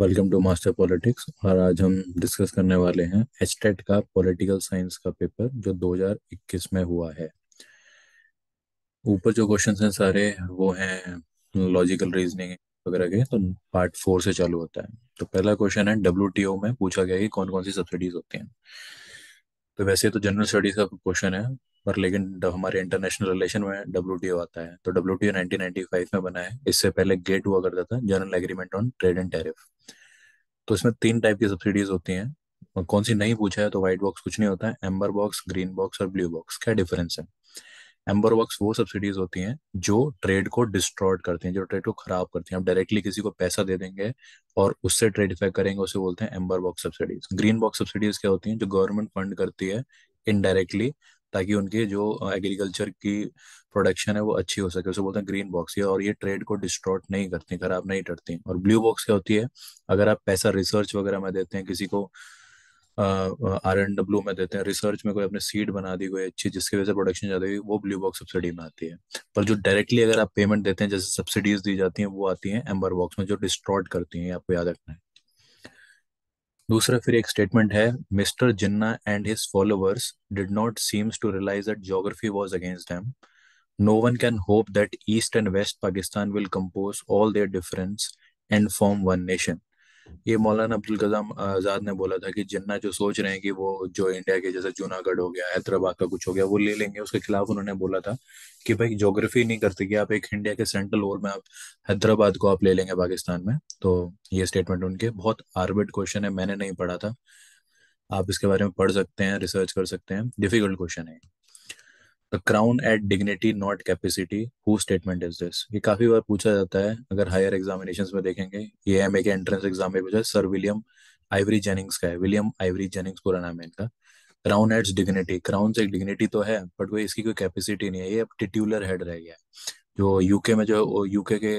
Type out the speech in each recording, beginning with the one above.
Welcome to master politics और आज हम डिस्कस करने वाले हैं एचटेट e का पॉलिटिकल साइंस का पेपर जो 2021 में हुआ है ऊपर जो क्वेश्चंस हैं सारे वो हैं लॉजिकल रीजनिंग वगैरह के तो पार्ट फोर से चालू होता है तो पहला क्वेश्चन है डब्ल्यू में पूछा गया कि कौन कौन सी सब्सिडीज होती हैं तो वैसे तो जनरल स्टडीज का क्वेश्चन है पर लेकिन हमारे इंटरनेशनल रिलेशन में डब्ल्यू आता है तो डब्ल्यू टी में बना है इससे पहले गेट हुआ करता था general agreement on trade and tariff तो इसमें तीन टाइप की सब्सिडीज होती हैं और कौन सी नहीं पूछा है तो व्हाइट बॉक्स कुछ नहीं होता है एम्बर बॉक्स ग्रीन बॉक्स और ब्लू बॉक्स क्या डिफरेंस है एम्बर बॉक्स वो सब्सिडीज होती हैं जो ट्रेड को डिस्ट्रॉयड करती हैं जो ट्रेड को खराब करती हैं आप डायरेक्टली किसी को पैसा दे देंगे और उससे ट्रेड इफेक्ट करेंगे उसे बोलते हैं amber box subsidies green box subsidies क्या होती हैं जो गवर्नमेंट फंड करती है इनडायरेक्टली ताकि उनके जो एग्रीकल्चर की प्रोडक्शन है वो अच्छी हो सके उसे बोलते हैं ग्रीन बॉक्स या और ये ट्रेड को डिस्ट्रॉट नहीं करती खराब नहीं करते और ब्लू बॉक्स क्या होती है अगर आप पैसा रिसर्च वगैरह में देते हैं किसी को आर एंड डब्ल्यू में देते हैं रिसर्च में कोई अपने सीड बना दी कोई अच्छी जिसकी वजह से प्रोडक्शन ज्यादा हुई वो ब्लू बॉक्स सब्सिडी में आती है पर जो डायरेक्टली अगर आप पेमेंट देते हैं जैसे सब्सिडीज दी जाती हैं वो आती हैं एम्बर बॉक्स में जो डिस्ट्रॉट करती हैं आपको याद रखना है दूसरा फिर एक स्टेटमेंट है mister Jinnah and his followers did not seems to realise that geography was against them no one can hope that east and west pakistan will compose all their difference and form one nation ये मौलाना अब्दुल कलाम आज़ाद ने बोला था कि जिन्ना जो सोच रहे हैं कि वो जो इंडिया के जैसे जूनागढ़ हो गया हैदराबाद का कुछ हो गया वो ले लेंगे उसके खिलाफ उन्होंने बोला था कि भाई ज्योग्राफी नहीं करते कि आप एक इंडिया के सेंट्रल ओवर में आप हैदराबाद को आप ले लेंगे पाकिस्तान में तो ये स्टेटमेंट उनके बहुत आर्बिट क्वेश्चन है मैंने नहीं पढ़ा था आप इसके बारे में पढ़ सकते हैं रिसर्च कर सकते हैं डिफिकल्ट क्वेश्चन है crown at dignity not capacity who statement is this ये काफी बार पूछा जाता है अगर हायर एग्जामिनेशन में देखेंगे ये एम के एंट्रेंस एग्जाम में पूछा सर विलियम आइवरी जेनिंग्स का है विलियम आइवरी जेनिंग्स पूरा नाम है इनका क्राउन एट्स डिग्निटी क्राउन से एक डिग्निटी तो है बट वो इसकी कोई कैपेसिटी नहीं है ये अब टिट्यूलर हेड रह गया है जो यूके में जो यूके के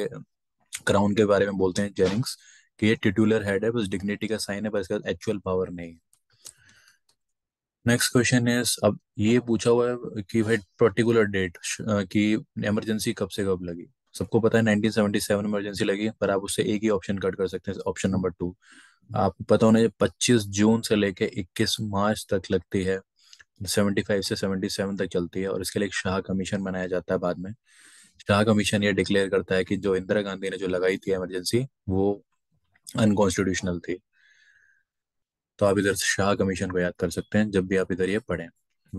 क्राउन के बारे में बोलते हैं जेनिंग्स कि ये टिट्यूलर हेड है बस डिग्निटी का साइन है पर इसका एक्चुअल पावर नहीं है नेक्स्ट क्वेश्चन है अब ये पूछा हुआ है कि भाई पर्टिकुलर डेट कि इमरजेंसी कब से कब लगी सबको पता है 1977 इमरजेंसी लगी पर आप उससे एक ही ऑप्शन कट कर सकते हैं ऑप्शन नंबर टू आपको पता होना पच्चीस जून से लेके 21 मार्च तक लगती है 75 से 77 तक चलती है और इसके लिए एक शाह कमीशन बनाया जाता है बाद में शाह कमीशन ये डिक्लेयर करता है कि जो इंदिरा गांधी ने जो लगाई थी इमरजेंसी वो अनकॉन्स्टिट्यूशनल थी तो आप इधर से शाह कमीशन को याद कर सकते हैं जब भी आप इधर ये पढ़ें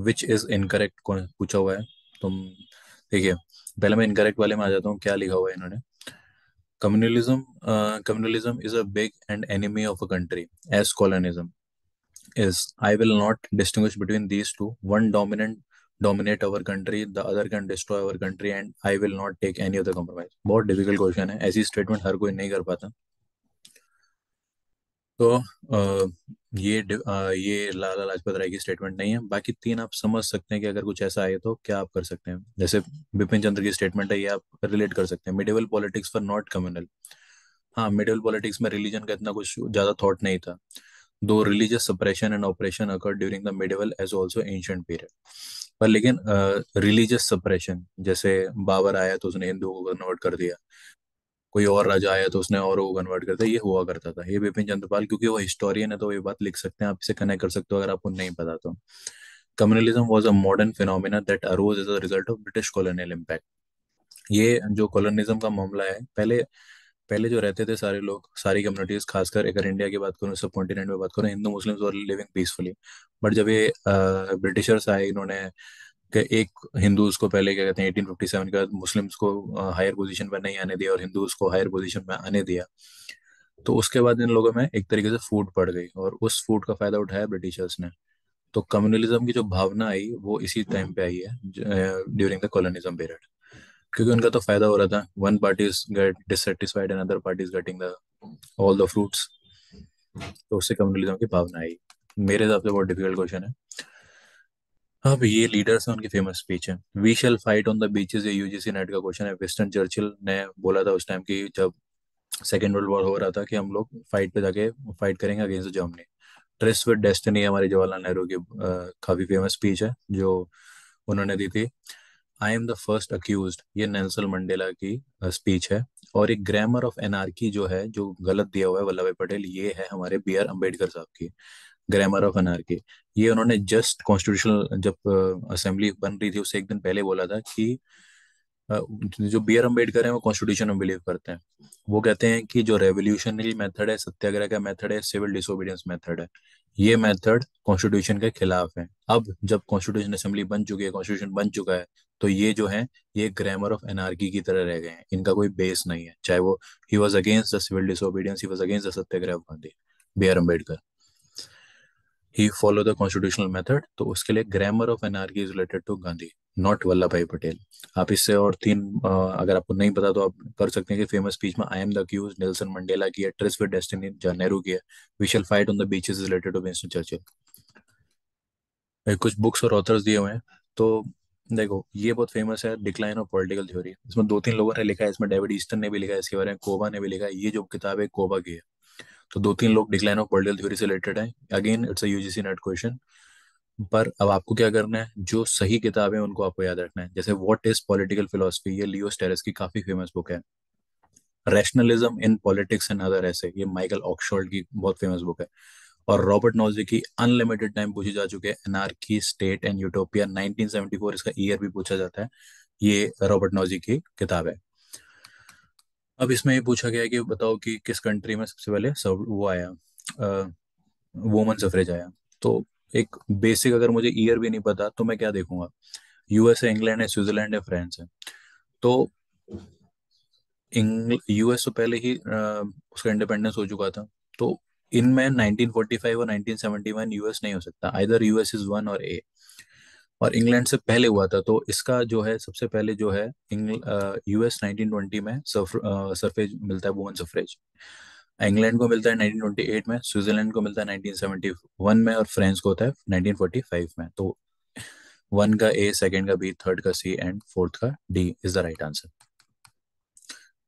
विच इज इनकरेक्ट पूछा हुआ है तुम देखिए पहले मैं इनकरेक्ट वाले में आ जाता हूँ क्या लिखा हुआ है इन्होंने communalism uh, communalism is a big and enemy of a country as colonialism is i will not distinguish between these two one dominant dominate our country the other can destroy our country and i will not take any other compromise बहुत difficult question है ऐसी statement हर कोई नहीं कर पाता तो ये ये लाला लाजपत राय की स्टेटमेंट नहीं है बाकी तीन आप समझ सकते हैं कि अगर कुछ ऐसा आए तो क्या आप कर सकते हैं जैसे बिपिन चंद्र की स्टेटमेंट है ये आप रिलेट कर सकते हैं medieval politics for not communal हाँ मिडिवल पॉलिटिक्स में रिलीजन का इतना कुछ ज्यादा थॉट नहीं था though religious suppression and operation occur during the medieval age also ancient period पर लेकिन रिलीजियस सप्रेशन जैसे बाबर आया तो उसने हिंदुओं को कन्वर्ट कर दिया कोई और राजा आया तो उसने और वो कन्वर्ट करता ये हुआ करता था ये विपिन चंद्रपाल क्योंकि वो हिस्टोरियन है तो ये बात लिख सकते हैं आप इसे कनेक्ट कर सकते हो अगर आपको नहीं पता तो communalism was a modern phenomena that arose is a result of British colonial impact ये जो कॉलोनिज्म का मामला है पहले पहले जो रहते थे सारे लोग सारी कम्युनिटीज खासकर अगर इंडिया की बात करूँ सब कॉन्टिनेंट में बात करूँ Hindu Muslims living peacefully but जब ये ब्रिटिशर्स आए इन्होंने कि एक हिंदूज को पहले क्या कहते हैं 1857 के बाद मुस्लिम्स को हायर पोजीशन पर नहीं आने दिया और हिंदूज को हायर पोजीशन में आने दिया तो उसके बाद इन लोगों में एक तरीके से फूट पड़ गई और उस फूट का फायदा उठाया ब्रिटिशर्स ने तो कम्युनलिज्म की जो भावना आई वो इसी टाइम पे आई है ड्यूरिंग द कॉलोनिज्म पीरियड क्योंकि उनका तो फायदा हो रहा था one party is get dissatisfied and other party is getting the all the fruits तो उससे कम्युनलिज्म की भावना आई मेरे हिसाब से बहुत डिफिकल्ट क्वेश्चन है अब हाँ ये लीडर्स है उनकी फेमस स्पीच है we shall fight on the beaches ये यूजीसी नेट का क्वेश्चन है विंस्टन चर्चिल ने बोला था उस टाइम की जब सेकेंड वर्ल्ड वॉर हो रहा था कि हम लोग फाइट पे जाके फाइट करेंगे against Germany tryst with destiny हमारे जवाहरलाल नेहरू की काफी फेमस स्पीच है जो उन्होंने दी थी I am the first accused ये नेल्सन मंडेला की स्पीच है और एक ग्रामर ऑफ एनआरकी जो है जो गलत दिया हुआ है वल्लभ भाई पटेल ये है हमारे बी आर अम्बेडकर साहब की ग्रामर ऑफ के ये उन्होंने जस्ट कॉन्स्टिट्यूशनल जब असेंबली बन रही थी उससे एक दिन पहले बोला था कि जो बी आर अम्बेडकर है वो कॉन्स्टिट्यूशन में बिलीव करते हैं वो कहते हैं कि जो रेवोल्यूशनरी मेथड है सत्याग्रह का मेथड है सिविल डिसोबीडियंस मेथड है ये मेथड कॉन्स्टिट्यूशन के खिलाफ है अब जब कॉन्स्टिट्यूशन असेंबली बन चुकी है कॉन्स्टिट्यूशन बन चुका है तो ये जो है ये ग्रामर ऑफ एनआरकी की तरह रह गए हैं इनका कोई बेस नहीं है चाहे वो he was against the civil disobedience he was against the satyagraha Gandhi B R Ambedkar he follow the constitutional method तो उसके लिए grammar of anarchy is related to Gandhi not Vallabh Bhai Patel आप इससे और तीन अगर आपको नहीं पता तो आप कर सकते हैं कि फेमस स्पीच में I am the accused Nelson Mandela की है ट्रिस विद डेस्टिनी नेहरू की है we shall fight on the beaches related to Winston Churchill कुछ बुक्स और ऑथर्स दिए हुए हैं तो देखो ये बहुत फेमस है डिक्लाइन ऑफ पॉलिटिकल थ्योरी इसमें दो तीन लोगों ने लिखा है इसमें डेविड ईस्टन ने भी लिखा है इसके बारे में कोबा ने भी लिखा है ये जो किताब है कोबा की है तो दो तीन लोग डिक्लाइन ऑफ पोलिटिकल थ्योरी से रिलेटेड है again it's UGC NET question पर अब आपको क्या करना है जो सही किताब है उनको आपको याद रखना है जैसे वॉट इज पॉलिटिकल फिलोसफी ये लियो स्टेरस की काफी फेमस बुक है rationalism in politics and other ऐसे ये माइकल ऑक्सफोर्ड की बहुत फेमस बुक है और रॉबर्ट नॉजी की अनलिमिटेड टाइम पूछी जा चुके हैं एनार्की स्टेट एंड यूटोपिया 1974 इसका ईयर भी पूछा जाता है ये रॉबर्ट नॉजी की किताब है अब इसमें ये पूछा गया है कि बताओ कि किस कंट्री में सबसे पहले सब वो आया वोमन सफरेज आया तो एक बेसिक अगर मुझे ईयर भी नहीं पता तो मैं क्या देखूंगा यूएस है इंग्लैंड है स्विट्जरलैंड है फ्रांस है तो यूएस तो पहले ही आ, उसका इंडिपेंडेंस हो चुका था तो इनमें 1945 और 1971 यूएस नहीं हो सकता आइदर यूएस इज वन और ए और इंग्लैंड से पहले हुआ था तो इसका जो है सबसे पहले जो है यूएस 1920 में सरफेज मिलता है वुमेन सफरेज इंग्लैंड को मिलता है 1928 में स्विट्जरलैंड को मिलता है 1971 में और फ्रांस को होता है 1945 में तो वन का ए सेकंड का बी थर्ड का सी एंड फोर्थ का D is the right answer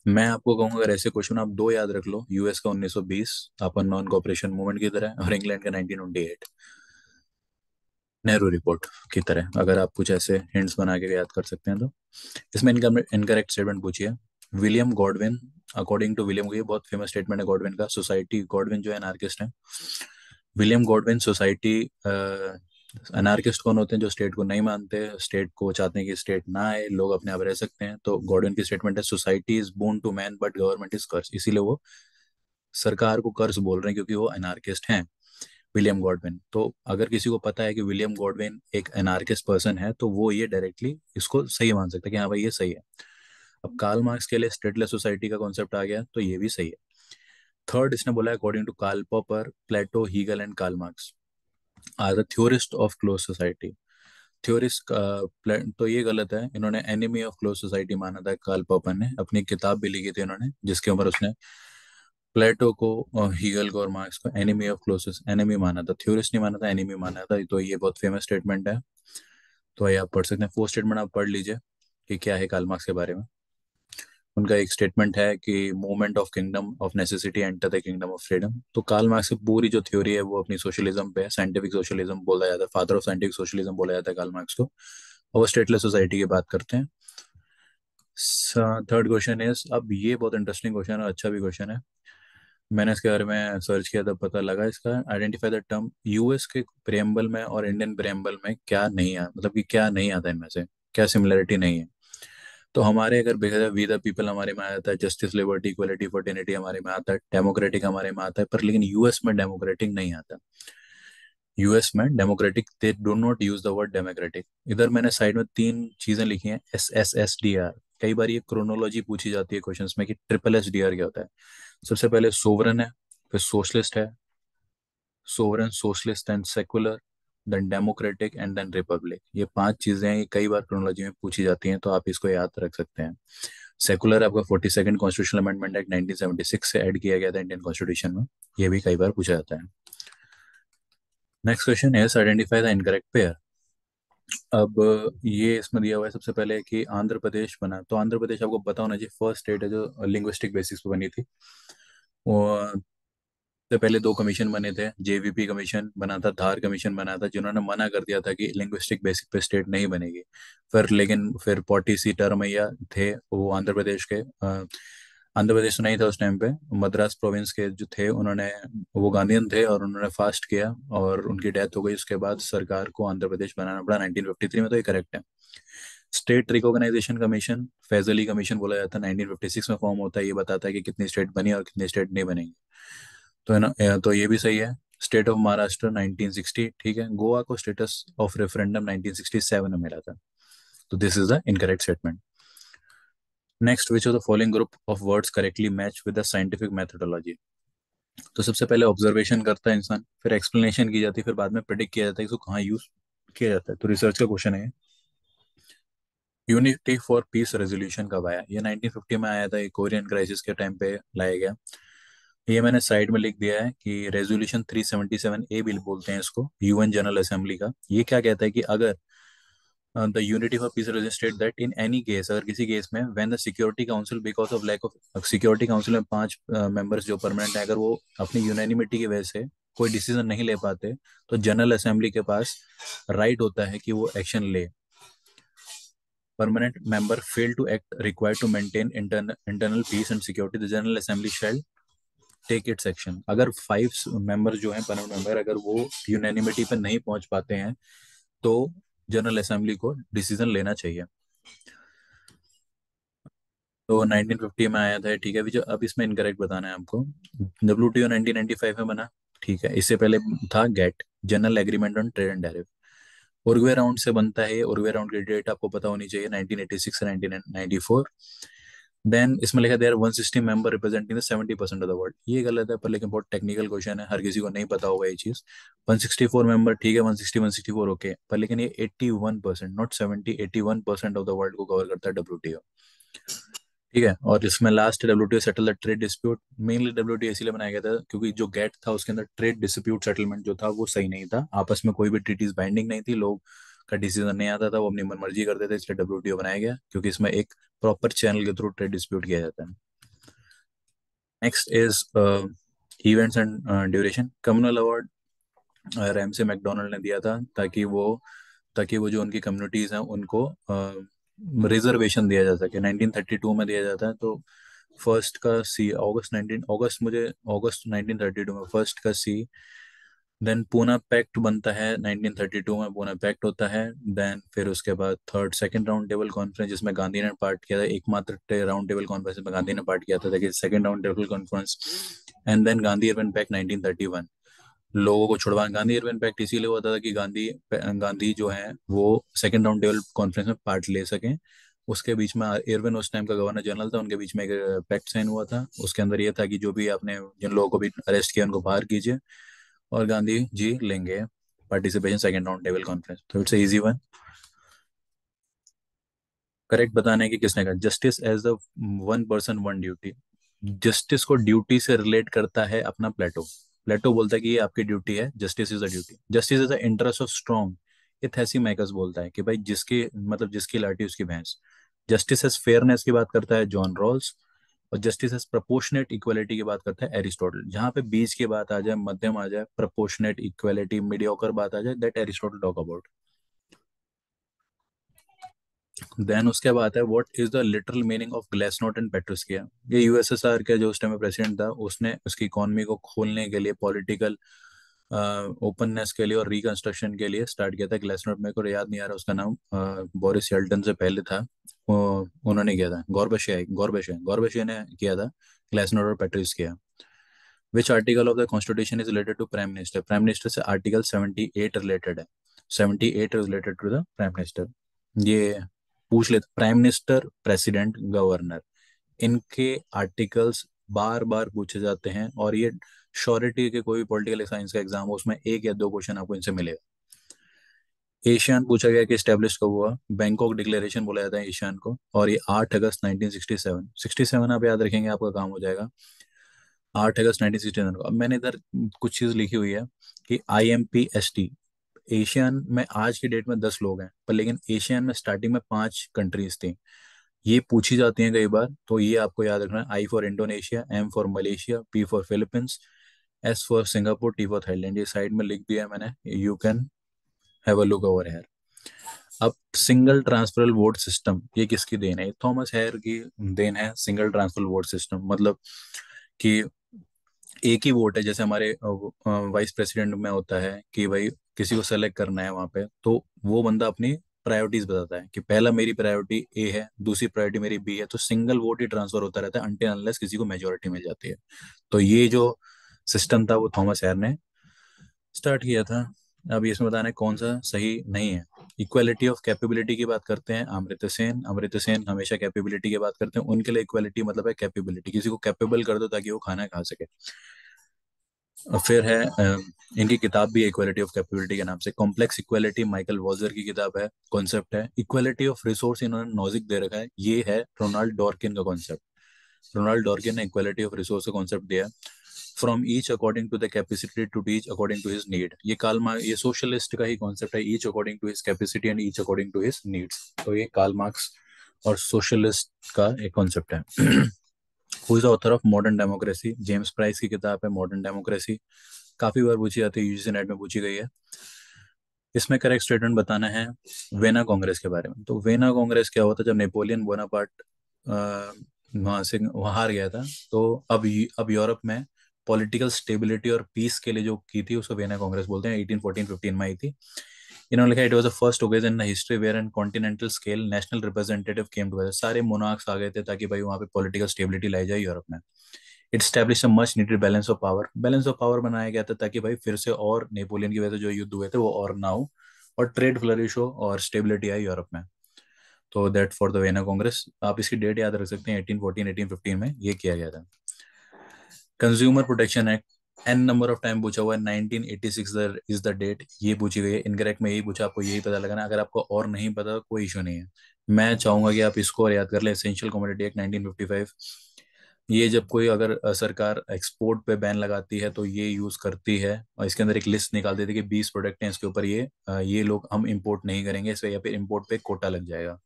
मैं आपको कहूंगा अगर ऐसे क्वेश्चन आप दो याद रख लो यूएस का 1920 सौ अपन नॉन कॉपरेशन मूवमेंट की तरह और इंग्लैंड का 1928 नेहरू रिपोर्ट की तरह अगर आप कुछ ऐसे हिंट्स बना के याद कर सकते हैं तो इसमें इनका इनकरेक्ट स्टेटमेंट पूछिए William Godwin according to William ये बहुत फेमस स्टेटमेंट है गॉडविन का सोसाइटी गॉडविन जो है अनार्किस्ट है विलियम गॉडविन सोसाइटी अनार्किस्ट कौन होते हैं जो स्टेट को नहीं मानते स्टेट को चाहते हैं कि स्टेट ना आए लोग अपने आप रह सकते हैं तो गॉडविन की स्टेटमेंट है society is born to man but government is curse इसीलिए वो सरकार को कर्ज बोल रहे हैं क्योंकि वो अनार्किस्ट हैं विलियम गॉडविन तो अगर किसी को पता है कि विलियम गॉडविन एक एनार्किस्ट पर्सन है तो वो ये डायरेक्टली इसको सही मान सकता है कि हाँ भाई ये सही है अब कार्ल मार्क्स के लिए स्टेटलेस सोसाइटी का कॉन्सेप्ट आ गया तो ये भी सही है थर्ड इसने बोला according to Karl Popper Plato Hegel and Karl Marx are the theorist of close society theorist तो ये गलत है इन्होंने एनिमी ऑफ क्लोज सोसाइटी माना था कार्ल पॉपर ने अपनी किताब भी लिखी थी इन्होंने जिसके ऊपर उसने प्लेटो को हीगल को और मार्क्स को एनिमी ऑफ क्लोजेस एनिमी माना था थ्योरिस्ट नहीं माना था एनिमी माना था तो ये बहुत फेमस स्टेटमेंट है तो ये आप पढ़ सकते हैं फोर स्टेटमेंट आप पढ़ लीजिए कि क्या है काल मार्क्स के बारे में उनका एक स्टेटमेंट है कि movement of kingdom of necessity enter the kingdom of freedom तो काल मार्क्स की पूरी जो थ्योरी है वो अपनी सोशलिज्म पे साइंटिफिक सोशलिज्म बोला जाता है फादर ऑफ साइंटिफिक सोशलिज्म बोला जाता है काल मार्क्स को और स्टेटलेस सोसाइटी की बात करते हैं थर्ड क्वेश्चन इज अब ये बहुत इंटरेस्टिंग क्वेश्चन है अच्छा भी क्वेश्चन है मैंने इसके बारे में सर्च किया था पता लगा इसका आइडेंटिफाई द टर्म यूएस के प्रेम्बल में और इंडियन प्रेम्बल में क्या नहीं आता मतलब कि क्या नहीं आता इनमें से क्या सिमिलरिटी नहीं है तो हमारे अगर देखा जाए वी द पीपल हमारे में आता है जस्टिस लिबर्टी इक्वलिटी फर्टिनिटी हमारे में आता है डेमोक्रेटिक हमारे में आता है पर लेकिन यूएस में डेमोक्रेटिक नहीं आता यूएस में democratic they don't not use the word democratic इधर मैंने साइड में तीन चीजें लिखी हैं S S S D R कई बार ये क्रोनोलॉजी पूछी जाती है क्वेश्चंस में कि ट्रिपल एस डी आर क्या होता है सबसे पहले सोवरन है फिर सोशलिस्ट है sovereign socialist and secular then democratic and then republic ये पांच चीजें हैं ये कई बार क्रोनोलॉजी में पूछी जाती हैं तो आप इसको याद रख सकते हैं सेकुलर आपका forty second constitution amendment act nineteen seventy six से एड किया गया था इंडियन कॉन्स्टिट्यूशन में ये भी कई बार पूछा जाता है next question is identify the incorrect pair अब ये इसमें दिया हुआ है सबसे पहले कि आंध्र प्रदेश बना तो आंध्र प्रदेश आपको पता होना चाहिए फर्स्ट स्टेट है जो लिंग्विस्टिक बेसिस पे बनी थी और पहले दो कमीशन बने थे जेवीपी कमीशन बना था धार कमीशन बना था जिन्होंने मना कर दिया था कि लिंग्विस्टिक बेसिस पे स्टेट नहीं बनेगी फिर लेकिन फिर पॉटिसी टर्मैया थे वो आंध्र प्रदेश के आंध्र प्रदेश नहीं था उस टाइम पे मद्रास प्रोविंस के जो थे उन्होंने वो गांधीन थे और उन्होंने फास्ट किया और उनकी डेथ हो गई उसके बाद सरकार को आंध्र प्रदेश बनाना पड़ा 1953 में तो ये करेक्ट है state recognization commission Fazl Ali commission बोला जाता है 1956 में फॉर्म होता है ये बताता है कि कितनी स्टेट बनी और कितनी स्टेट नहीं बनेंगे तो है ना तो ये भी सही है स्टेट ऑफ महाराष्ट्र 1960 ठीक है गोवा को स्टेटस ऑफ रेफरेंडम 1967 में मिला था तो this is the incorrect statement next which of the following group of words correctly match with the scientific methodology तो सबसे पहले ऑब्जर्वेशन करता है इंसान फिर एक्सप्लेनेशन की जाती है फिर बाद में प्रिडिक्ट किया जाता है इसको कहाँ यूज किया जाता है तो रिसर्च का क्वेश्चन है यूनिटी फॉर पीस रेजोल्यूशन कब आया ये 1950 में आया था कोरियन क्राइसिस के टाइम पे लाया गया ये मैंने साइड में लिख दिया है कि रेजोल्यूशन 377 ए बिल बोलते हैं इसको यूएन जनरल असेंबली का ये क्या कहता है कि अगर Uh, the unity for peace registered that in any case agar kisi case mein when the security council because of lack of security council mein panch uh, members jo permanent hai agar wo apni unanimity ki wajah se कोई decision नहीं ले पाते तो general assembly के पास right right होता है कि वो एक्शन ले permanent member fail to act required to maintain internal peace and security the general assembly shall take its action अगर फाइव मेंबर जो हैं परमानेंट मेंबर अगर वो यूनानिमिटी पर नहीं पहुंच पाते हैं तो जनरल असेंबली को डिसीजन लेना चाहिए तो 1950 में आया था ठीक है जो अब इसमें इनकरेक्ट बताना है आपको डब्ल्यू टी ओ में बना ठीक है इससे पहले था GATT general agreement on trade and direct Uruguay round से बनता है उर्गवे राउंड की डेट आपको पता होनी चाहिए 1986 से 1994 देन इसमें लिखा there one sixty member representing the seventy percent of the world ये गलत है पर लेकिन बहुत टेक्निकल क्वेश्चन है हर किसी को नहीं पता होगा ये चीज वन सिक्सटी फोर मेंबर ठीक है one sixty one sixty four okay पर लेकिन ये eighty one percent not seventy eighty one percent of the world को कवर करता है डब्ल्यू टी ओ ठीक है और इसमें last W T O settle the trade dispute mainly W T इसलिए बनाया गया था क्योंकि जो गेट था उसके अंदर ट्रेड डिस्प्यूट सेटलमेंट जो था वो सही नहीं था आपस में कोई भी ट्रीटीज बाइंडिंग नहीं थी लोग का डिसीजन नहीं आता था वो अपनी मनमर्जी करते थे इसलिए डब्ल्यू बनाया गया क्योंकि इसमें एक प्रॉपर चैनल के थ्रू ट्रेड डिस्प्यूट किया जाता है next is events and duration communal award Ramsay MacDonald ने दिया था ताकि वो ताकि वो जो उनकी कम्युनिटीज हैं उनको रिजर्वेशन uh, दिया जा सके 1932 में दिया जाता है तो फर्स्ट का सी अगस्त 19 अगस्त मुझे अगस्त 1932 में फर्स्ट का सी देन पूना पैक्ट बनता है 1932 में पूना पैक्ट होता है देन फिर उसके बाद third second round table conference जिसमें गांधी ने पार्ट किया था एकमात्र राउंड टेबल कॉन्फ्रेंस में गांधी ने पार्ट किया था देखिए second round table conference and then Gandhi Irwin pact nineteen लोगों को छुड़वा गांधी अर्बन पैक्ट इसीलिए होता था कि गांधी गांधी जो है वो सेकेंड राउंड टेबल कॉन्फ्रेंस में पार्ट ले सके उसके बीच में एयरवेन उस टाइम का गवर्नर जनरल था उनके बीच में एक पैक्ट साइन हुआ था उसके अंदर यह था कि जो भी आपने जिन लोगों को भी अरेस्ट किया उनको बाहर कीजिए और गांधी जी लेंगे participation second round table conference तो इट्स इजी वन करेक्ट बताने की किसने कहा justice as the one person one duty justice को ड्यूटी से रिलेट करता है अपना प्लेटो प्लेटो बोलता है कि ये आपकी ड्यूटी है justice is a duty justice is a interest of strong ये थैसी मैकस बोलता है कि भाई जिसकी मतलब जिसकी लाठी उसकी भैंस जस्टिस एज फेयरनेस की बात करता है जॉन रॉल्स और जस्टिस एज प्रपोर्शनेट इक्वलिटी की बात करते हैं एरिस्टोटल जहां पे बीच की बात आ जाए मध्यम आ जाए प्रपोर्शनेट इक्वलिटी मीडियोकर बात आ जाए that Aristotle talk about then उसके बाद है what is the literal meaning of note and perestroika ये यूएसएसआर का जो उस टाइम प्रेसिडेंट था उसने उसकी इकोनॉमी को खोलने के लिए पॉलिटिकल ओपननेस के लिए और रिकंस्ट्रक्शन के लिए स्टार्ट किया था ग्लेसनोट मेरे को याद नहीं आ रहा उसका नाम बोरिस हेल्टन से पहले था उन्होंने किया था गौरबशिया गौरबशिया गौरबशिया ने किया था ग्लेसनोट और perestroika which article of the constitution is related to prime minister prime minister से आर्टिकल सेवेंटी एट रिलेटेड है seventy eight related to the prime minister ये पूछ लेते प्राइम मिनिस्टर प्रेसिडेंट गवर्नर इनके आर्टिकल्स बार बार पूछे जाते हैं और ये श्योरिटी के कोई भी पॉलिटिकल साइंस का एग्जाम हो उसमें एक या दो क्वेश्चन आपको इनसे मिलेगा एशियान पूछा गया कि स्टेब्लिश कब हुआ बैंकॉक डिक्लेरेशन बोला जाता है एशियान को और ये आठ अगस्त 1967 67 आप याद रखेंगे आपका काम हो जाएगा आठ अगस्त 1967 को अब मैंने इधर कुछ चीज लिखी हुई है कि I M P S T ASEAN में आज की डेट में दस लोग हैं पर लेकिन एशियन में स्टार्टिंग में पांच कंट्रीज थी ये पूछी जाती हैं कई बार तो ये आपको याद रखना है I for Indonesia M for Malaysia P for Philippines S for Singapore T for Thailand ये साइड में लिख दिया है मैंने you can have a look over here अब सिंगल ट्रांसफरल वोट सिस्टम ये किसकी देन है थॉमस हेयर की देन है सिंगल ट्रांसफरल वोट सिस्टम मतलब कि एक ही वोट है जैसे हमारे वाइस प्रेसिडेंट में होता है कि भाई किसी को सेलेक्ट करना है वहां पे तो वो बंदा अपनी प्रायोरिटीज बताता है कि पहला मेरी प्रायोरिटी ए है दूसरी प्रायोरिटी मेरी बी है तो सिंगल वोट ही ट्रांसफर होता रहता है अनलेस किसी को मेजोरिटी मिल जाती है तो ये जो सिस्टम था वो थॉमस एयर ने स्टार्ट किया था अब इसमें बताने कौन सा सही नहीं है इक्वालिटी ऑफ कैपेबिलिटी की बात करते हैं अमृत सेन अमृत सेन हमेशा कैपेबिलिटी की बात करते हैं उनके लिए इक्वालिटी मतलब है कैपेबिलिटी किसी को कैपेबल कर दो ताकि वो खाना खा सके फिर है इनकी किताब भी इक्वालिटी ऑफ कैपेबिलिटी के नाम से कॉम्प्लेक्स इक्वालिटी माइकल वॉजर की किताब है कॉन्सेप्ट है इक्वालिटी ऑफ रिसोर्स इन्होंने नॉजिक दे रखा है ये है रोनाल्ड डॉर्किन का कॉन्सेप्ट रोनाल्ड डॉर्किन ने इक्वालिटी ऑफ रिसोर्स का कॉन्सेप्ट दिया है from each according to the capacity to teach according to his need ये काल ये सोशलिस्ट का ही कॉन्सेप्ट है each according to his capacity and each according to his needs तो ये काल मार्क्स और सोशलिस्ट का एक कॉन्सेप्ट है who is author of modern democracy James Bryce की किताब है मॉडर्न डेमोक्रेसी काफी बार पूछी जाती है यूजी नेट में पूछी गई है इसमें करेक्ट स्टेटमेंट बताना है वेना कांग्रेस के बारे में तो वेना कांग्रेस क्या हुआ था जब नेपोलियन बोनापार्ट वहां से वहां हार गया था तो अब अब यूरोप में पॉलिटिकल स्टेबिलिटी और पीस के लिए जो की थी उसको वेना कांग्रेस बोलते हैं एटीन फोर्टीन फिफ्टीन में आई थी इन्होंने लिखा it was the first occasion in history where and continental scale national representative came together सारे मोनाक्स आ गए थे ताकि भाई वहाँ पे पॉलिटिकल स्टेबिलिटी लाई जाए यूरोप में it establish a much needed balance of power balance of power बनाया गया था ताकि भाई फिर से और नेपोलियन की वजह से जो युद्ध हुए थे वो और ना हो और ट्रेड फ्लरिश हो और स्टेबिलिटी आए यूरोप में तो that for the Vienna Congress आप इसकी डेट याद रख सकते हैं एटीन फोर्टीन एटीन फिफ्टीन में ये किया गया था consumer protection act an number of time पूछा हुआ है इज द डेट ये पूछी गई है इनकरेक्ट में यही पूछा आपको यही पता लगाना अगर आपको और नहीं पता कोई इशू नहीं है मैं चाहूंगा कि आप इसको और याद कर लें एसेंशियल कॉमोडिटी एक्ट 1955 ये जब कोई अगर सरकार एक्सपोर्ट पे बैन लगाती है तो ये यूज करती है और इसके अंदर एक लिस्ट निकाल देती है कि बीस प्रोडक्ट हैं इसके ऊपर ये ये लोग हम इम्पोर्ट नहीं करेंगे इस या फिर इम्पोर्ट पे कोटा लग जाएगा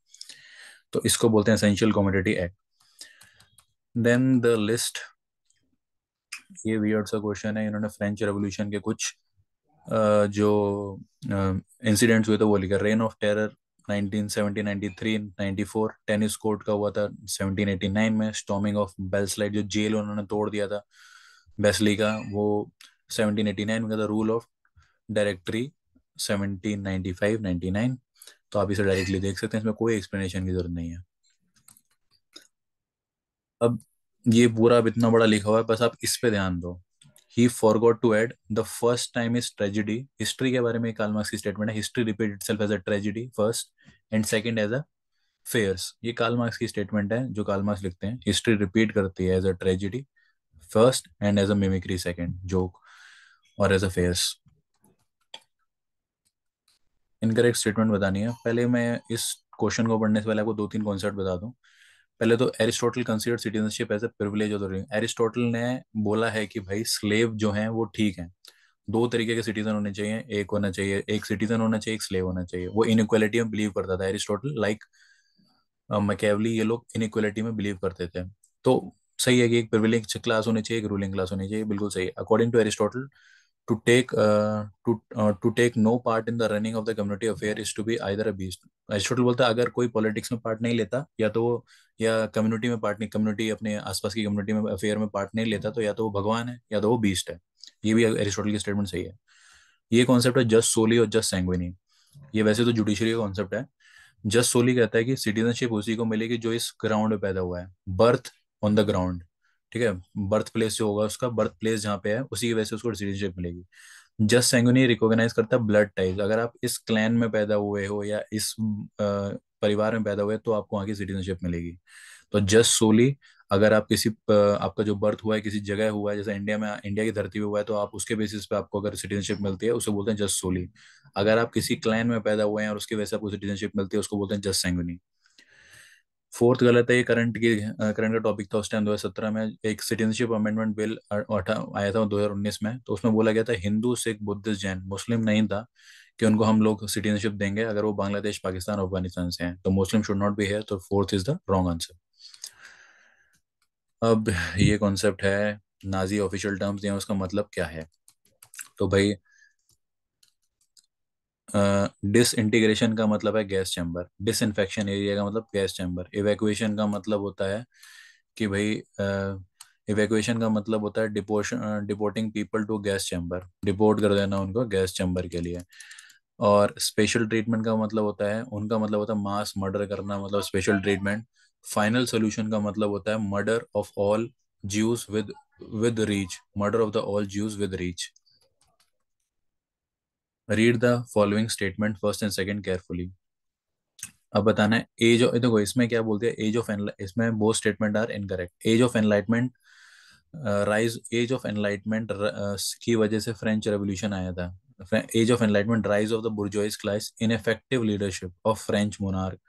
तो इसको बोलते हैं essential commodity act then the list ये वियर्ड सा क्वेश्चन है इन्होंने फ्रेंच रेवोल्यूशन के कुछ जो इंसिडेंट्स हुए थे वो लिखा reign of terror 1970-93, 94 tennis court का हुआ था 1789 में स्टॉमिंग ऑफ बेल्सलाइट जो जेल उन्होंने तोड़ दिया था बेस्ली का वो 1789 में था रूल ऑफ डायरेक्टरी 1795 99 तो आप इसे डायरेक्टली देख सकते हैं इसमें कोई एक्सप्लेनेशन की जरूरत नहीं है अब ये पूरा अब इतना बड़ा लिखा हुआ है बस आप इस पे ध्यान दो he forgot to add the first time is tragedy history के बारे में काल मार्क्स की स्टेटमेंट है history repeat itself as a tragedy first and second as a farce ये काल मार्क्स की स्टेटमेंट है जो काल मार्क्स लिखते हैं हिस्ट्री रिपीट करती है as a tragedy first and as a mimicry second joke और as a farce incorrect statement बतानी है पहले मैं इस क्वेश्चन को पढ़ने से पहले आपको दो तीन कॉन्सेप्ट बता दूं पहले तो Aristotle consider citizenship as a privilege of ring Aristotle ने बोला है कि भाई स्लेव जो है वो ठीक है दो तरीके के सिटीजन होने चाहिए एक होना चाहिए एक सिटीजन होना चाहिए एक स्लेव होना चाहिए वो इनक्वालिटी में बिलीव करता था एरिस्टोटल लाइक मैकेवली ये लोग इनक्वालिटी में बिलीव करते थे तो सही है कि एक प्रिविलेज क्लास होनी चाहिए एक रूलिंग क्लास होनी चाहिए बिल्कुल सही है according to Aristotle to take uh, to uh, to take no part in the running of the community affair is to be either a beast Aristotle बोलता है अगर कोई पॉलिटिक्स में पार्ट नहीं लेता या तो वो या कम्युनिटी में पार्ट नहीं कम्युनिटी अपने आसपास की कम्युनिटी में अफेयर में पार्ट नहीं लेता तो या तो वो भगवान है या तो वो बीस्ट है ये भी एरिस्टोटल की स्टेटमेंट सही है ये कॉन्सेप्ट है जस्ट सोली और जस्ट सैंगविनी ये वैसे तो जुडिशरी का कॉन्सेप्ट है जस्ट सोली कहता है कि सिटीजनशिप उसी को मिलेगी जो इस ग्राउंड पे पैदा हुआ है बर्थ ऑन द ग्राउंड ठीक है बर्थ प्लेस जो होगा उसका बर्थ प्लेस जहाँ पे है उसी की वजह से उसको सिटीजनशिप मिलेगी जस्ट सेंगुनी रिकॉग्नाइज करता है ब्लड टाइप अगर आप इस क्लैन में पैदा हुए हो या इस परिवार में पैदा हुए तो आपको वहां की सिटीजनशिप मिलेगी तो जस्ट सोली अगर आप किसी आपका जो बर्थ हुआ है किसी जगह हुआ है जैसे इंडिया में इंडिया की धरती पे हुआ है तो आप उसके बेसिस पे आपको अगर सिटीजनशिप मिलती है उसे बोलते हैं जस्ट सोली अगर आप किसी क्लैन में पैदा हुए हैं और उसकी वजह से आपको सिटीजनशिप मिलती है उसको बोलते हैं जस्ट सेंगुनी फोर्थ गलत है ये करंट की करंट का टॉपिक था उस टाइम दो हजार सत्रह में एक सिटीजनशिप अमेंडमेंट बिल आया था दो हजार उन्नीस में तो उसमें बोला गया था हिंदू सिख बुद्धिस्ट जैन मुस्लिम नहीं था कि उनको हम लोग सिटीजनशिप देंगे अगर वो बांग्लादेश पाकिस्तान और अफगानिस्तान से हैं तो Muslim should not be here तो fourth is the wrong answer अब ये कॉन्सेप्ट है नाजी ऑफिशियल टर्म्स दिए उसका मतलब क्या है तो भाई डिस इंटीग्रेशन का मतलब है gas chamber disinfection area का मतलब गैस चैम्बर इवेक्यूएशन का मतलब होता है कि भाई इवेक्यूएशन uh, का मतलब होता है deporting people to gas chamber deport कर देना उनको गैस चैम्बर के लिए और स्पेशल ट्रीटमेंट का मतलब होता है उनका मतलब होता है मास मर्डर करना मतलब स्पेशल ट्रीटमेंट फाइनल सोल्यूशन का मतलब होता है murder of all Jews with with Reich murder of the all Jews with Reich read the following statement first and second carefully अब बताना है एज ऑफ देखो इसमें क्या बोलते हैं एज ऑफ इसमें both statement are incorrect age of enlightenment rise age of enlightenment की वजह से फ्रेंच रेवोल्यूशन आया था age of enlightenment rise of the bourgeois class effective leadership of French monarch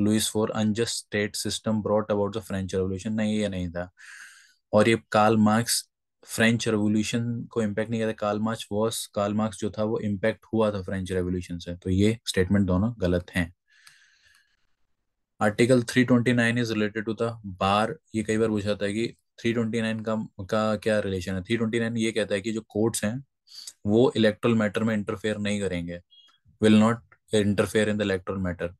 Louis four unjust state system brought about the French revolution नहीं ये नहीं था और ये कार्ल मार्क्स फ्रेंच रेवोल्यूशन को इम्पैक्ट नहीं किया था Karl Marx was Karl Marx जो था वो इम्पैक्ट हुआ था फ्रेंच रेवोल्यूशन से तो ये स्टेटमेंट दोनों गलत हैं article 329 is related to the bar ये कई बार पूछा जाता है कि 329 का का क्या रिलेशन है 329 ये कहता है कि जो कोर्ट्स हैं वो इलेक्ट्रल मैटर में इंटरफेयर नहीं करेंगे will not interfere in the electoral matter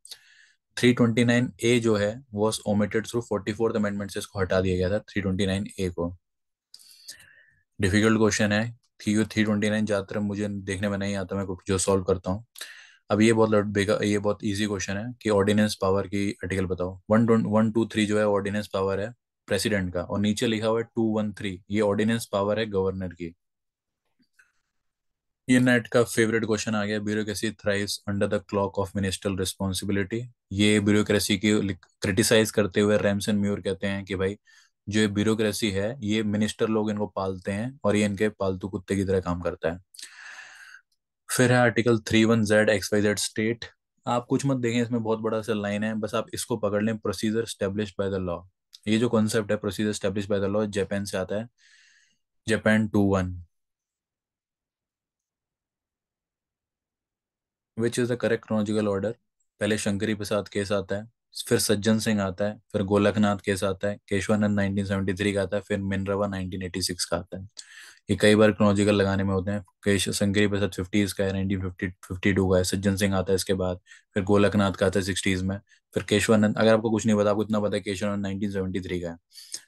329 A जो है was omitted through 44th amendment से इसको हटा दिया गया था 329 ए को डिफिकल्ट क्वेश्चन है थियो थ्री ट्वेंटी नाइन ज़्यादातर मुझे देखने में नहीं आता मैं जो सॉल्व करता हूँ अब ये बहुत बेकार ये बहुत इजी क्वेश्चन है कि ऑर्डिनेंस पावर की आर्टिकल बताओ वन वन टू थ्री जो है ऑर्डिनेंस पावर है प्रेसिडेंट का और नीचे लिखा हुआ है टू वन थ्री ये ऑर्डिनेंस पावर है गवर्नर की ये नेट का फेवरेट क्वेश्चन आ गया bureaucracy thrives under the cloak of ministerial responsibility ये ब्यूरोक्रेसी की क्रिटिसाइज करते हुए रैमसन म्यूर कहते हैं कि भाई जो ये ब्यूरोक्रेसी है ये मिनिस्टर लोग इनको पालते हैं और ये इनके पालतू कुत्ते की तरह काम करता है फिर है article three one Z X Y Z state आप कुछ मत देखें इसमें बहुत बड़ा सा लाइन है बस आप इसको पकड़ लें procedure established by the law ये जो कॉन्सेप्ट है procedure established by the law Japan से आता है Japan two one which is the correct chronological order पहले शंकरी प्रसाद केस आता है फिर सज्जन सिंह आता है फिर गोलकनाथ केस आता है केशवानंद 1973 का आता है फिर मिनरवा 1986 का आता है ये कई बार क्रोनोलॉजिकल लगाने में होते हैं केश संकरी प्रसाद फिफ्टीज का है नाइनटीन फिफ्टी फिफ्टी टू का है सज्जन सिंह आता है इसके बाद फिर गोलकनाथ का आता है सिक्सटीज में फिर केशवानंद अगर आपको कुछ नहीं पता आपको इतना पता है केशवानंद नाइनटीन सेवेंटी थ्री का है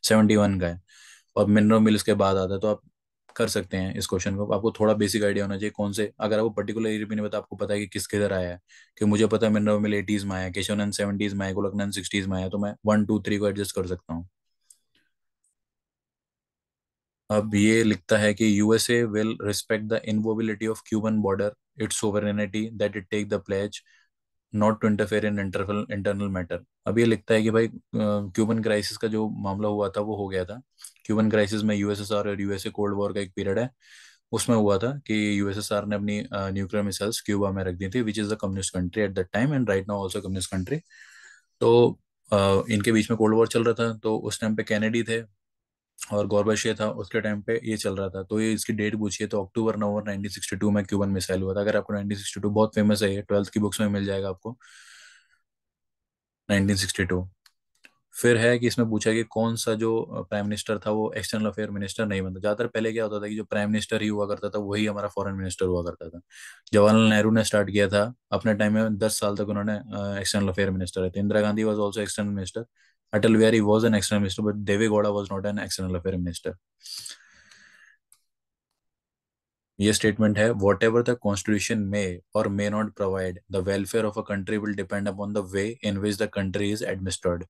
सेवेंटी वन का है और मिनरल मिल्स के बाद आता है तो आप कर सकते हैं इस क्वेश्चन को आपको थोड़ा बेसिक आइडिया होना चाहिए कौन से अगर आपको पर्टिकुलर ईयर भी नहीं पता आपको पता है कि किस किधर आया है कि मुझे पता है मिनरवा मिल एटीज में आया केशवानंद सेवेंटीज में आया गोलकनंद सिक्सटीज में आया तो मैं वन टू थ्री को एडजस्ट कर सकता हूँ अब ये लिखता है कि USA will respect the inviolability of Cuban border its sovereignty that it take the pledge not to interfere in internal internal matter अब ये लिखता है कि भाई क्यूबन क्राइसिस का जो मामला हुआ था वो हो गया था क्यूबन क्राइसिस में यूएसएसआर और यूएसए कोल्ड वॉर का एक पीरियड है उसमें हुआ था कि यूएसएसआर ने अपनी न्यूक्लियर मिसाइल्स क्यूबा में रख दी थी which is the communist country at that time and right now also communist country तो इनके बीच में कोल्ड वॉर चल रहा था तो उस टाइम पे कैनेडी थे और गौरबाशिया था उसके टाइम पे ये चल रहा था तो ये इसकी डेट पूछिए तो अक्टूबर नवंबर 1962 में क्यूबन मिसाइल हुआ था अगर आपको 1962 बहुत फेमस है ये ट्वेल्थ की बुक्स में मिल जाएगा आपको 1962 फिर है कि इसमें पूछा कि कौन सा जो प्राइम मिनिस्टर था वो एक्सटर्नल अफेयर मिनिस्टर नहीं बनता ज़्यादातर पहले क्या होता था कि जो प्राइम मिनिस्टर ही हुआ करता था वही हमारा फॉरेन मिनिस्टर हुआ करता था जवाहरलाल नेहरू ने स्टार्ट किया था अपने टाइम में दस साल तक उन्होंने एक्सटर्नल अफेयर मिनिस्टर रहे थे Indira Gandhi was also external minister Atal Bihari was an external minister, but Deve Gowda was not an external affair minister. ये स्टेटमेंट है whatever the constitution may और may not provide the welfare of a country will depend upon the way in which the country is administered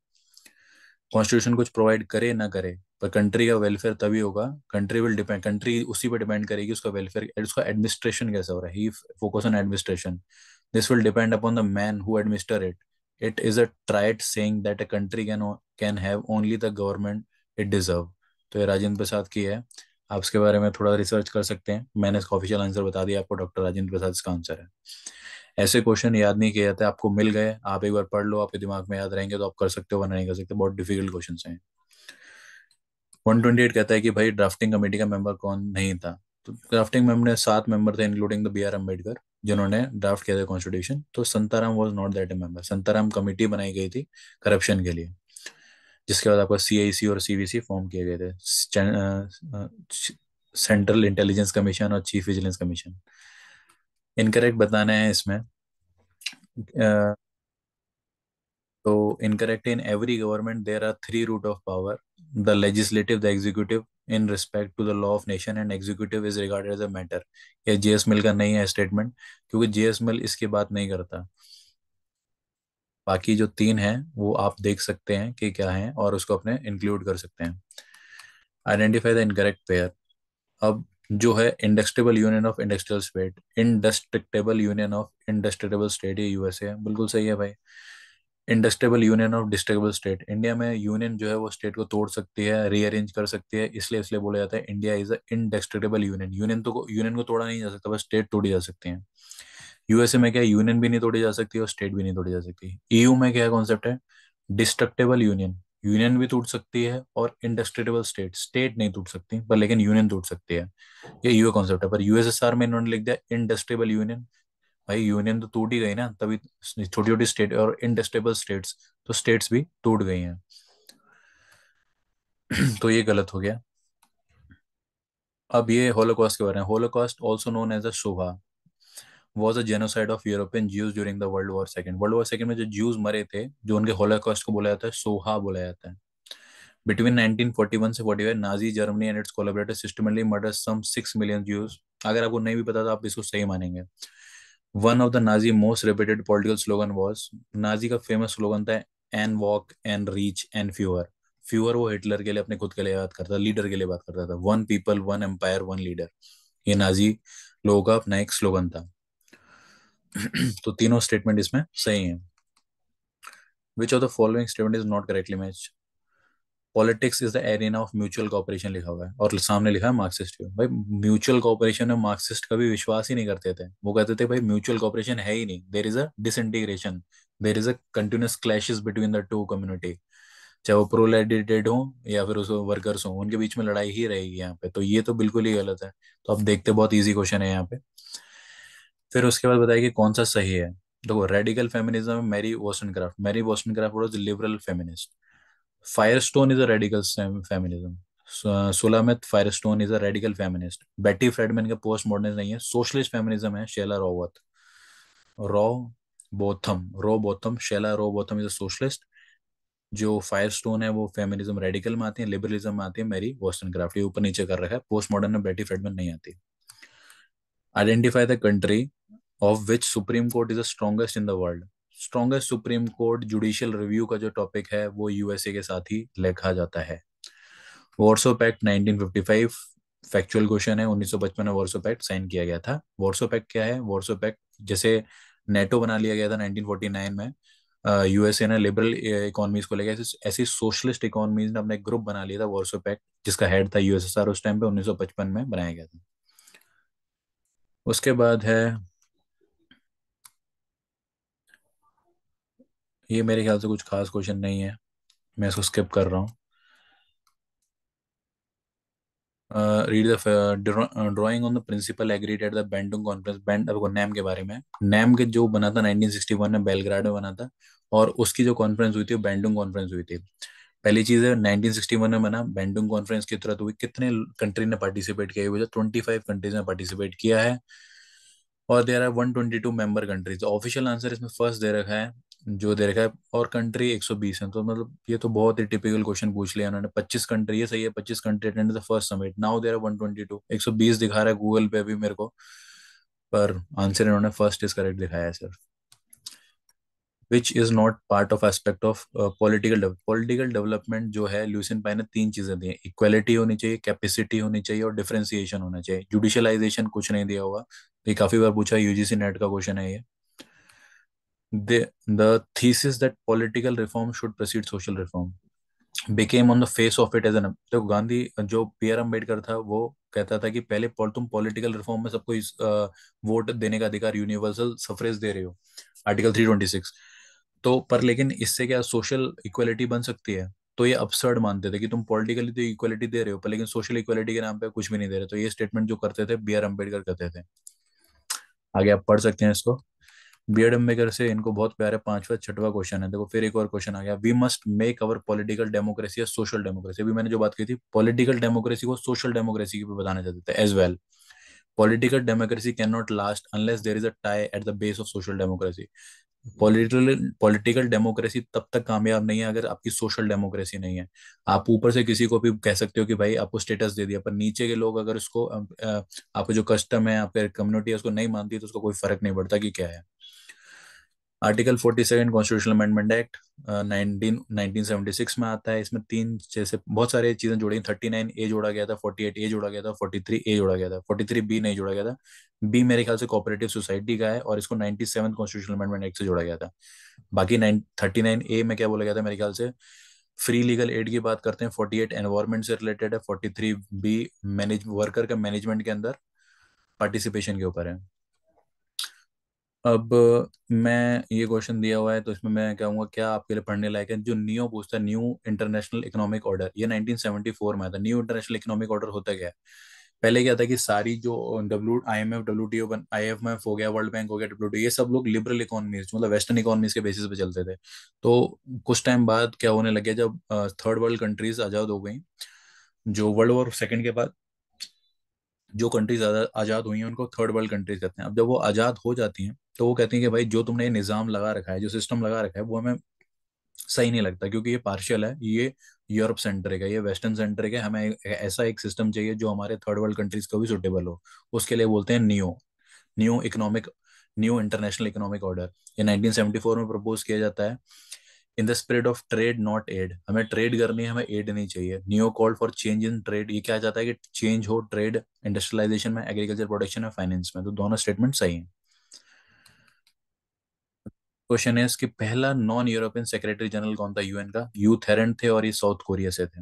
constitution कुछ provide करे ना करे पर country का welfare तभी होगा कंट्री विल डिपेंड कंट्री उसी पर डिपेंड करेगी उसका वेलफेयर उसका एडमिनिस्ट्रेशन कैसा हो रहा है he focus on administration this will depend upon the man who administer it it is a trite saying that a country can can have only the government it deserve तो ये राजेंद्र प्रसाद की है आप इसके बारे में थोड़ा रिसर्च कर सकते हैं मैंने इसका ऑफिशियल आंसर बता दिया आपको डॉक्टर राजेंद्र प्रसाद इसका आंसर है ऐसे क्वेश्चन याद नहीं किया जाता आपको मिल गए आप एक बार पढ़ लो आपके दिमाग में याद रहेंगे तो आप कर सकते हो वरना नहीं कर सकते बहुत डिफिकल्ट क्वेश्चन हैं 128 कहता है कि भाई ड्राफ्टिंग कमेटी का मेंबर कौन नहीं था तो ड्राफ्टिंग मेंबर ने सात मेंबर थे including the B R Ambedkar जिन्होंने ड्राफ्ट किया था कॉन्स्टिट्यूशन तो Santhanam was not that member Santhanam committee बनाई गई थी करप्शन के लिए जिसके बाद आपका सीआईसी और सीबीसी फॉर्म किए गए थे सेंट्रल इंटेलिजेंस कमीशन और चीफ विजिलेंस कमीशन इनकरेक्ट बताना है इसमें तो incorrect in every government there are three root of power the legislative the executive in respect to the law of nation and executive is regarded as a matter ये J S Mill का नहीं है statement क्योंकि JS मिल इसकी बात नहीं करता बाकी जो तीन है वो आप देख सकते हैं कि क्या है और उसको अपने इंक्लूड कर सकते हैं आइडेंटिफाई द इनकरेक्ट पेयर अब जो है indestructible union of industrial state indestructible union of indestructible state USA बिल्कुल सही है भाई indestructible union of destructible state India में यूनियन जो है वो स्टेट को तोड़ सकती है रीअरेंज कर सकती है इसलिए इसलिए बोला जाता है India is a indestructible union union तो यूनियन को तोड़ा नहीं जा सकता बस स्टेट तोड़ी जा सकती है यूएसए में क्या यूनियन भी नहीं तोड़ी जा सकती और स्टेट भी नहीं तोड़ी जा सकती ईयू e में क्या कॉन्सेप्ट है डिस्ट्रक्टेबल यूनियन यूनियन भी टूट सकती है और इंडस्ट्रेटेबल स्टेट स्टेट नहीं टूट सकती पर लेकिन यूनियन टूट सकती है ये यूए कॉन्सेप्ट है पर यूएसएसआर में इन्होंने लिख दिया इंडस्ट्रेबल यूनियन भाई यूनियन तो टूट ही गई ना तभी छोटी छोटी स्टेट और इनडेस्टेबल स्टेट्स तो स्टेट्स भी टूट गई हैं तो ये गलत हो गया अब ये होलोकॉस्ट के बारे में holocaust also known as a Shoah was a genocide of European Jews during the world war second world war second में जो ज्यूज मरे थे जो उनके होलोकॉस्ट को बोला जाता है सोहा बोला जाता है बिटवीन 1941 से 45 Nazi Germany and its collaborator systematically murder some 6 million Jews अगर आपको नहीं भी पता तो आप इसको सही मानेंगे one of the Nazi most repeated political slogan was Nazi का फेमस स्लोगन था ein volk ein reich ein fuhrer fuhrer वो हिटलर के लिए अपने खुद के लिए बात करता लीडर के लिए बात करता था one people one empire one leader ये नाजी लोगों का अपना एक स्लोगन था तो तीनों स्टेटमेंट इसमें सही है which of the following statement is not correctly match politics is the arena of mutual cooperation लिखा हुआ है और सामने लिखा है मार्क्सिस्ट क्यों भाई म्यूचुअल कॉपरेशन में मार्क्सिस्ट कभी विश्वास ही नहीं करते थे वो कहते थे भाई म्यूचुअल कॉपरेशन है ही नहीं there is a disintegration there is a continuous clashes between the two community चाहे वो प्रोलेडिटेड हो या फिर उसको वर्कर्स हो उनके बीच में लड़ाई ही रहेगी यहाँ पे तो ये तो बिल्कुल ही गलत है तो आप देखते बहुत ईजी क्वेश्चन है यहाँ पे फिर उसके बाद बताइए कि कौन सा सही है देखो radical feminism Mary Wollstonecraft Mary Wollstonecraft was liberal feminist Firestone is a radical feminism Shulamith Firestone is a radical feminist Betty Friedman के पोस्ट मॉडर्निस्ट नहीं है सोशलिस्ट फेमिनिज्म है शेला रोवत Rowbotham Rowbotham Sheila Rowbotham is a socialist जो Firestone है वो feminism radical में आती है लिबरलिज्म में आती है मेरी वेस्टर्न क्राफ्ट ये ऊपर नीचे कर रखा है पोस्ट मॉडर्न में बेटी फ्रेडमैन नहीं आती identify the country of which supreme court is the strongest in the world strongest supreme court judicial review का जो टॉपिक है वो यूएसए के साथ ही लिखा जाता है वॉर्सो पैक्ट 1955 फैक्चुअल क्वेश्चन है 1955 में वॉर्सो पैक्ट साइन किया गया था वॉर्सो पैक्ट क्या है वॉर्सो पैक्ट जैसे नेटो बना लिया गया था 1949 में यूएसए ने लिबरल इकोनॉमीज को लेकर ऐसी सोशलिस्ट इकोनॉमीज ने अपने ग्रुप बना लिया था वॉर्सो पैक्ट जिसका हेड था यूएसएसआर उस टाइम पे 1955 में बनाया गया था उसके बाद है ये मेरे ख्याल से कुछ खास क्वेश्चन नहीं है मैं इसको स्किप कर रहा हूँ read the drawing on the principle agreed at the Bandung conference band अब नैम के बारे में नैम के जो बना था 1961 में बेलग्राड में बना था और उसकी जो कॉन्फ्रेंस हुई थी वो बैंडुंग कॉन्फ्रेंस हुई थी पहली चीज है 1961 में बना बैंडुंग कॉन्फ्रेंस के तुरंत हुई कितने कंट्री ने पार्टिसिपेट किया हुआ ट्वेंटी फाइव कंट्रीज ने पार्टिसिपेट किया है और there are one twenty two member countries official answer इसमें फर्स्ट दे रखा है जो दे रखा है और कंट्री 120 हैं तो मतलब ये तो बहुत ही टिपिकल क्वेश्चन पूछ लिया उन्होंने 25 कंट्री ये सही है 25 country attend the first summit now there one twenty two एक सौ बीस दिखा रहा है गूगल पे भी मेरे को पर आंसर इन्होंने फर्स्ट इज करेक्ट दिखाया है sir which is not part of aspect of political political development जो है ल्यूसिन पाई ने तीन चीजें दी हैं इक्वालिटी होनी चाहिए कैपेसिटी होनी चाहिए और डिफ्रेंसिएशन होना चाहिए जुडिशलाइजेशन कुछ नहीं दिया हुआ ये काफी बार पूछा यूजीसी नेट का क्वेश्चन है ये the, the thesis that political reform should precede social reform became on the face of it as an देखो गांधी जो पी आर अम्बेडकर था वो कहता था कि पहले तुम पॉलिटिकल रिफॉर्म में सबको इस वोट देने का अधिकार यूनिवर्सल सफरेज दे रहे हो आर्टिकल 326 तो पर लेकिन इससे क्या सोशल इक्वलिटी बन सकती है तो ये अपसर्ड मानते थे कि तुम पॉलिटिकली तो इक्वलिटी दे रहे हो पर लेकिन सोशल इक्वलिटी के नाम पे कुछ भी नहीं दे रहे तो ये स्टेटमेंट जो करते थे बी आर अम्बेडकर करते थे आगे आप पढ़ सकते हैं इसको बी एड अम्बेकर से इनको बहुत प्यार है पांचवा छठवा क्वेश्चन है देखो फिर एक और क्वेश्चन आ गया we must make our political democracy या सोशल डेमोक्रेसी अभी मैंने जो बात की थी पॉलिटिकल डेमोक्रेसी को सोशल डेमोक्रेसी की भी बताना चाहते थे as well political democracy can not last unless there is a tie at the base of social democracy political political democracy तब तक कामयाब नहीं है अगर आपकी सोशल डेमोक्रेसी नहीं है आप ऊपर से किसी को भी कह सकते हो कि भाई आपको स्टेटस दे दिया पर नीचे के लोग अगर उसको आपका जो कस्टम है आपके कम्युनिटी है उसको नहीं मानती तो उसको कोई फर्क नहीं पड़ता कि क्या है article forty 47 constitution amendment act में आता है इसमें तीन जैसे बहुत सारे चीजें जुड़ी थर्टी नाइन ए जोड़ा गया था फोर्टी एट ए जोड़ा गया था फोर्टी थ्री ए जोड़ा गया था फोर्टी थ्री बी नहीं जोड़ा गया था बी मेरे ख्याल से कॉपरेटिव सोसाइटी का है और इसको ninety seven constitution amendment act से जोड़ा गया था बाकी थर्टी नाइन ए में क्या बोला गया था मेरे ख्याल से फ्री लीगल एड की बात करते हैं फोर्टी एट एनवायरमेंट से रिलेटेड है forty three B manage worker का मैनेजमेंट के अंदर पार्टिसिपेशन के ऊपर है अब मैं ये क्वेश्चन दिया हुआ है तो इसमें मैं कहूँगा क्या आपके लिए पढ़ने लायक है जो नियो पूछता है न्यू इंटरनेशनल इकोनॉमिक ऑर्डर ये 1974 में आता न्यू इंटरनेशनल इकोनॉमिक ऑर्डर होता गया पहले क्या था कि सारी जो W I M F W T O I F F हो गया वर्ल्ड बैंक हो गया डब्ल्यू टी ये सब लोग लिबरल इकोनॉमीज मतलब वेस्टर्न इकोनॉमीज के बेसिस पे चलते थे तो कुछ टाइम बाद क्या होने लग गया जब थर्ड वर्ल्ड कंट्रीज आजाद हो गई जो वर्ल्ड वॉर सेकेंड के बाद जो कंट्रीज आजाद हुई हैं उनको थर्ड वर्ल्ड कंट्रीज कहते हैं अब जब वो आजाद हो जाती हैं तो वो कहती है कि भाई जो तुमने ये निज़ाम लगा रखा है जो सिस्टम लगा रखा है वो हमें सही नहीं लगता क्योंकि ये पार्शियल है ये यूरोप सेंट्रिक है ये वेस्टर्न सेंट्रिक है हमें ऐसा एक सिस्टम चाहिए जो हमारे थर्ड वर्ल्ड कंट्रीज को भी सुटेबल हो उसके लिए बोलते हैं new new economic new international economic order ये 1974 में प्रपोज किया जाता है in the spirit of trade not aid हमें ट्रेड करनी है हमें एड नहीं चाहिए new call for change in trade ये क्या चाहता है कि चेंज हो ट्रेड इंडस्ट्रियलाइजेशन में एग्रीकल्चर प्रोडक्शन और फाइनेंस में तो दोनों स्टेटमेंट सही है क्वेश्चन है इसके पहला नॉन यूरोपियन सेक्रेटरी जनरल कौन था यूएन का यू थेरन थे और ये साउथ कोरिया से थे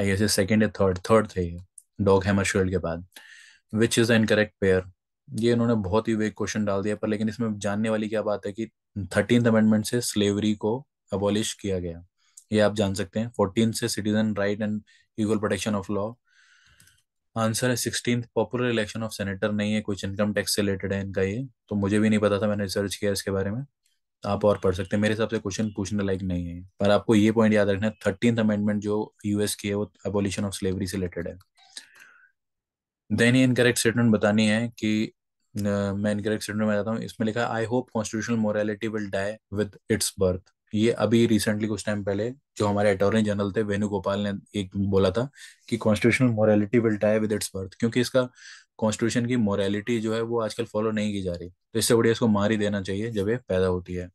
आई ऐसे सेकेंड या थर्ड थर्ड थे ये डॉग हैमरशेल्ड के बाद which is an correct pair ये इन्होंने बहुत ही वेग क्वेश्चन डाल दिया पर लेकिन इसमें जानने वाली क्या बात है कि थर्टीन अमेंडमेंट से स्लेवरी को अबॉलिश किया गया ये आप जान सकते हैं फोर्टीन से citizen right and equal protection of law answer है sixteen popular election of senator नहीं है कुछ इनकम टैक्स से रिलेटेड है इनका ये तो मुझे भी नहीं पता था मैंने रिसर्च किया इसके बारे में आप और पढ़ सकते हैं मेरे हिसाब से क्वेश्चन पूछने लायक नहीं है पर आपको ये पॉइंट याद रखना है थर्टीन अमेंडमेंट जो यूएस की है वो अबोलिशन ऑफ स्लेवरी से रिलेटेड है देन ये इनकरेक्ट स्टेटमेंट बतानी है कि uh, मैं इनकरेक्ट स्टेटमेंट में जाता हूँ इसमें लिखा I hope constitutional morality will die with its birth ये अभी रिसेंटली कुछ टाइम पहले जो हमारे अटोर्नी जनरल थे वेणुगोपाल ने एक बोला था कि constitutional morality will die with its birth क्योंकि इसका कॉन्स्टिट्यूशन की मोरालिटी जो है वो आजकल फॉलो नहीं की जा रही तो इससे बढ़िया इसको मार ही देना चाहिए जब ये पैदा होती है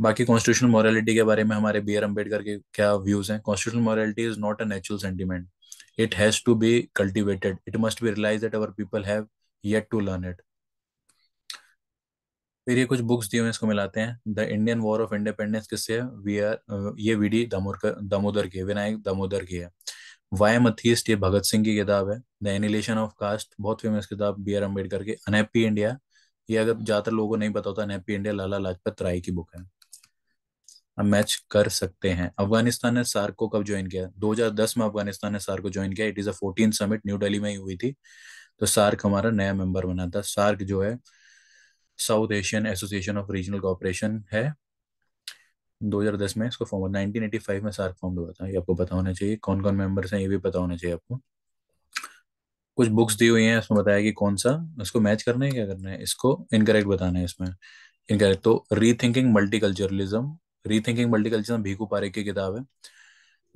बाकी कॉन्स्टिट्यूशन मॉरलिटी के बारे में हमारे बी आर अम्बेडकर के क्या व्यूज हैं constitution morality is not a natural sentiment it has to be cultivated it must be realize that our people have yet to learn it फिर ये कुछ बुक्स दिए हुए इसको मिलाते हैं the Indian war of independence किससे वी आर ये वीडी दामोदर दामोदर की विनायक दामोदर की है वाई एम अथीस्ट ये भगत सिंह की किताब है द एनिलेशन ऑफ कास्ट बहुत फेमस किताब बी आर अम्बेडकर की अनहैप्पी इंडिया ये अगर ज्यादातर लोगों को नहीं पता होता अनहैप्पी इंडिया लाला लाजपत राय की बुक है अब मैच कर सकते हैं अफगानिस्तान ने सार्क को कब ज्वाइन किया 2010 में अफगानिस्तान ने सार्क को ज्वाइन किया it is a fourteen summit new Delhi में ही हुई थी तो सार्क हमारा नया मेंबर बना था सार्क जो है South Asian association of regional cooperation है 2010 में इसको फॉर्म हुआ 1985 में सार्क फॉर्म हुआ था ये आपको पता होना चाहिए कौन कौन मेंबर्स हैं ये भी पता होना चाहिए आपको कुछ बुक्स दी हुई हैं इसमें बताया कि कौन सा इसको मैच करना है क्या करना है इसको इनकरेक्ट बताना है इसमें इनकरेक्ट तो rethinking multiculturalism rethinking multiculturalism Bhikhu Parekh की किताब है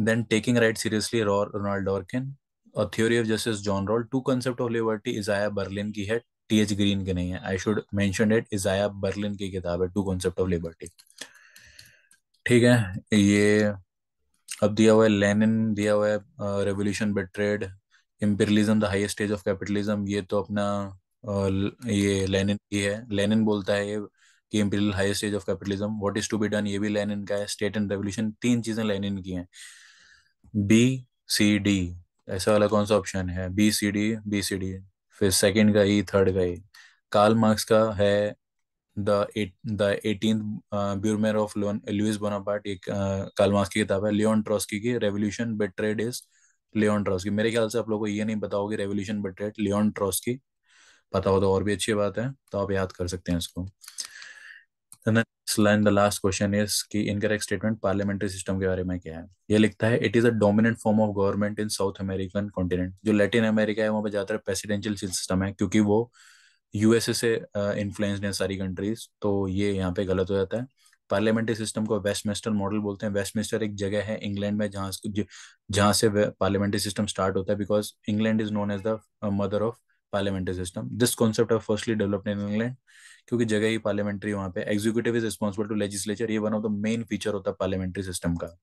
देन टेकिंग राइट सीरियसली रॉ रोनाल्ड ऑर्किन और theory of justice John Rawls two concept of liberty Isaiah Berlin की है टी एच ग्रीन की नहीं है I should mention it Isaiah Berlin की किताब है टू कॉन्सेप्ट ऑफ लिबर्टी ठीक है ये अब दिया हुआ है लेनिन दिया हुआ है revolution trade imperialism the highest stage of capitalism ये तो अपना ये लेनिन की है लेनिन बोलता है ये कि imperial highest stage of capitalism what is to be done ये भी लेनिन का है स्टेट एंड रेवोल्यूशन तीन चीजें लेनिन की हैं बी सी डी ऐसा वाला कौन सा ऑप्शन है B C D B C D फिर सेकंड का ई e, थर्ड का ई कार्ल मार्क्स का है ब्यूरमेर ऑफ लुइस बोनापार्ट एक की किताब है लियोन ट्रॉस्की की revolution betrayed is Leon Trotsky मेरे ख्याल से आप लोगों को ये नहीं रेवोल्यूशन बेट्रेड लियोन ट्रॉस्की पता हो तो और भी अच्छी बात है तो आप याद कर सकते हैं इसको द लास्ट क्वेश्चन इज कि इनकरेक्ट स्टेटमेंट पार्लियामेंट्री सिस्टम के बारे में क्या है ये लिखता है it is a dominant form of government in South American continent जो लैटिन अमेरिका है वहां पर ज्यादातर प्रेसिडेंशियल सिस्टम है क्योंकि वो यूएसए से इन्फ्लुएंस हैं सारी कंट्रीज तो ये यहाँ पे गलत हो जाता है पार्लियामेंट्री सिस्टम को वेस्टमिस्टर मॉडल बोलते हैं वेस्टमिस्टर एक जगह है इंग्लैंड में जहाँ जहाँ से पार्लियामेंट्री सिस्टम स्टार्ट होता है because England is known as the mother of parliamentary system this concept of firstly developed in England क्योंकि जगह ही पार्लियामेंट्री वहाँ पे executive is responsible to legislature ये one of the main feature होता है पार्लियामेंट्री सिस्टम का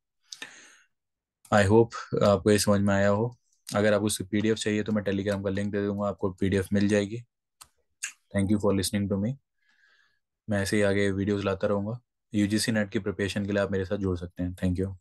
आई होप आपको ये समझ में आया हो अगर आपको उसकी पीडीएफ चाहिए तो मैं टेलीग्राम का लिंक दे दूंगा आपको पीडीएफ मिल जाएगी thank you for listening to me मैं ऐसे ही आगे वीडियोस लाता रहूंगा यूजीसी नेट की प्रिपरेशन के लिए आप मेरे साथ जुड़ सकते हैं थैंक यू